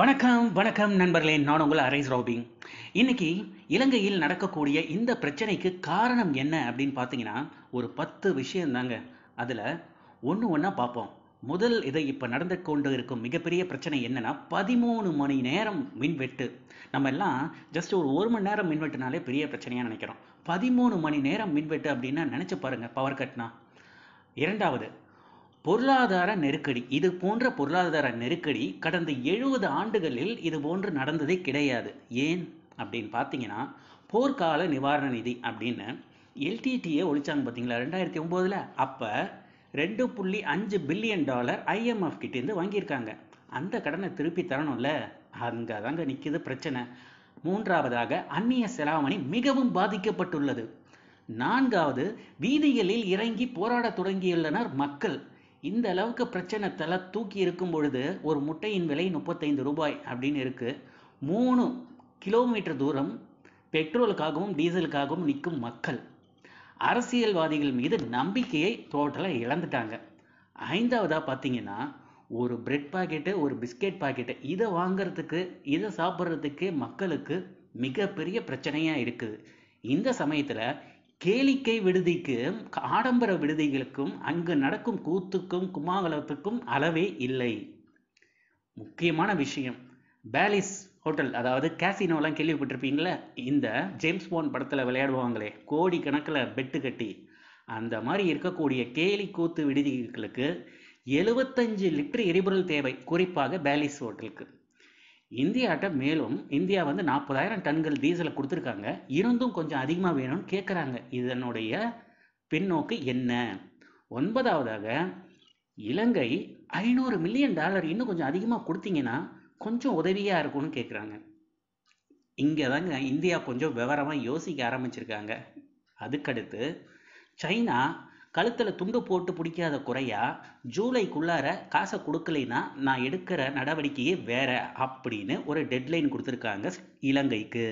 வணக்கம் வணக்கம் நண்பர்களே நான் உங்கள் அரைஸ் ராபிங் இன்னைக்கு இலங்கையில் நடக்கக்கூடிய இந்த பிரச்சனைக்கு காரணம் என்ன அப்படின்னு பார்த்தீங்கன்னா ஒரு பத்து விஷயம் தாங்க அதில் ஒன்று ஒன்றா பார்ப்போம் முதல் இதை இப்போ நடந்து கொண்டு இருக்கும் மிகப்பெரிய பிரச்சனை என்னன்னா பதிமூணு மணி நேரம் மின்வெட்டு நம்ம எல்லாம் ஜஸ்ட் ஒரு ஒரு மணி நேரம் மின்வெட்டுனாலே பெரிய பிரச்சனையாக நினைக்கிறோம் பதிமூணு மணி நேரம் மின்வெட்டு அப்படின்னா நினச்சி பாருங்கள் பவர் கட்னா இரண்டாவது பொருளாதார நெருக்கடி இது போன்ற பொருளாதார நெருக்கடி கடந்த எழுபது ஆண்டுகளில் இது போன்று நடந்ததே கிடையாது ஏன் அப்படின்னு பார்த்தீங்கன்னா போர்க்கால நிவாரண நிதி அப்படின்னு எல்டிடிஏ ஒழிச்சாங்க பார்த்தீங்களா ரெண்டாயிரத்தி ஒம்போதில் அப்போ ரெண்டு புள்ளி அஞ்சு பில்லியன் டாலர் ஐஎம்எஃப் கிட்டேருந்து வாங்கியிருக்காங்க அந்த கடனை திருப்பி தரணும்ல அங்கே தாங்க நிற்கிது பிரச்சனை மூன்றாவதாக அந்நிய செலாவணி மிகவும் பாதிக்கப்பட்டுள்ளது நான்காவது வீதிகளில் இறங்கி போராட தொடங்கியுள்ளனர் மக்கள் இந்த அளவுக்கு பிரச்சனை தலை தூக்கி இருக்கும் பொழுது ஒரு முட்டையின் விலை முப்பத்தைந்து ரூபாய் அப்படின்னு இருக்குது மூணு கிலோமீட்டர் தூரம் பெட்ரோலுக்காகவும் டீசலுக்காகவும் நிற்கும் மக்கள் அரசியல்வாதிகள் மீது நம்பிக்கையை டோட்டலாக இழந்துட்டாங்க ஐந்தாவதாக பார்த்தீங்கன்னா ஒரு பிரெட் பாக்கெட்டு ஒரு பிஸ்கெட் பாக்கெட்டு இதை வாங்கிறதுக்கு இதை சாப்பிட்றதுக்கு மக்களுக்கு மிகப்பெரிய பிரச்சனையாக இருக்குது இந்த சமயத்தில் கேளிக்கை விடுதிக்கு ஆடம்பர விடுதிகளுக்கும் அங்கு நடக்கும் கூத்துக்கும் குமாகலத்துக்கும் அளவே இல்லை முக்கியமான விஷயம் பேலிஸ் ஹோட்டல் அதாவது கேசினோலாம் கேள்விப்பட்டிருப்பீங்களே இந்த ஜேம்ஸ் போன் படத்தில் விளையாடுவாங்களே கோடி கணக்கில் பெட்டு கட்டி அந்த மாதிரி இருக்கக்கூடிய கேலி கூத்து விடுதிகளுக்கு எழுபத்தஞ்சு லிட்டர் எரிபொருள் தேவை குறிப்பாக பேலிஸ் ஹோட்டலுக்கு இந்தியாட்ட மேலும் இந்தியா வந்து நாற்பதாயிரம் டன்கள் டீசலை கொடுத்துருக்காங்க இருந்தும் கொஞ்சம் அதிகமாக வேணும்னு கேட்குறாங்க இதனுடைய பின்னோக்கு என்ன ஒன்பதாவதாக இலங்கை ஐநூறு மில்லியன் டாலர் இன்னும் கொஞ்சம் அதிகமாக கொடுத்தீங்கன்னா கொஞ்சம் உதவியாக இருக்கும்னு கேட்குறாங்க இங்கே தாங்க இந்தியா கொஞ்சம் விவரமாக யோசிக்க ஆரம்பிச்சிருக்காங்க அதுக்கடுத்து சைனா கழுத்தில் துண்டு போட்டு பிடிக்காத குறையா ஜூலைக்குள்ளார காசை கொடுக்கலைன்னா நான் எடுக்கிற நடவடிக்கையே வேற அப்படின்னு ஒரு டெட்லைன் கொடுத்துருக்காங்க இலங்கைக்கு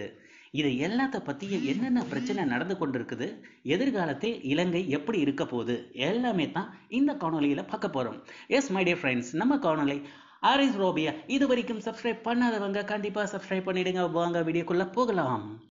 இது எல்லாத்த பற்றியும் என்னென்ன பிரச்சனை நடந்து கொண்டிருக்குது எதிர்காலத்தில் இலங்கை எப்படி இருக்க போகுது எல்லாமே தான் இந்த காணொலியில் பார்க்க போகிறோம் எஸ் மை டே ஃப்ரெண்ட்ஸ் நம்ம காணொலி ஆர்எஸ் ரோபியா இது வரைக்கும் சப்ஸ்கிரைப் பண்ணாதவங்க கண்டிப்பாக சப்ஸ்கிரைப் பண்ணிடுங்க வாங்க வீடியோக்குள்ளே போகலாம்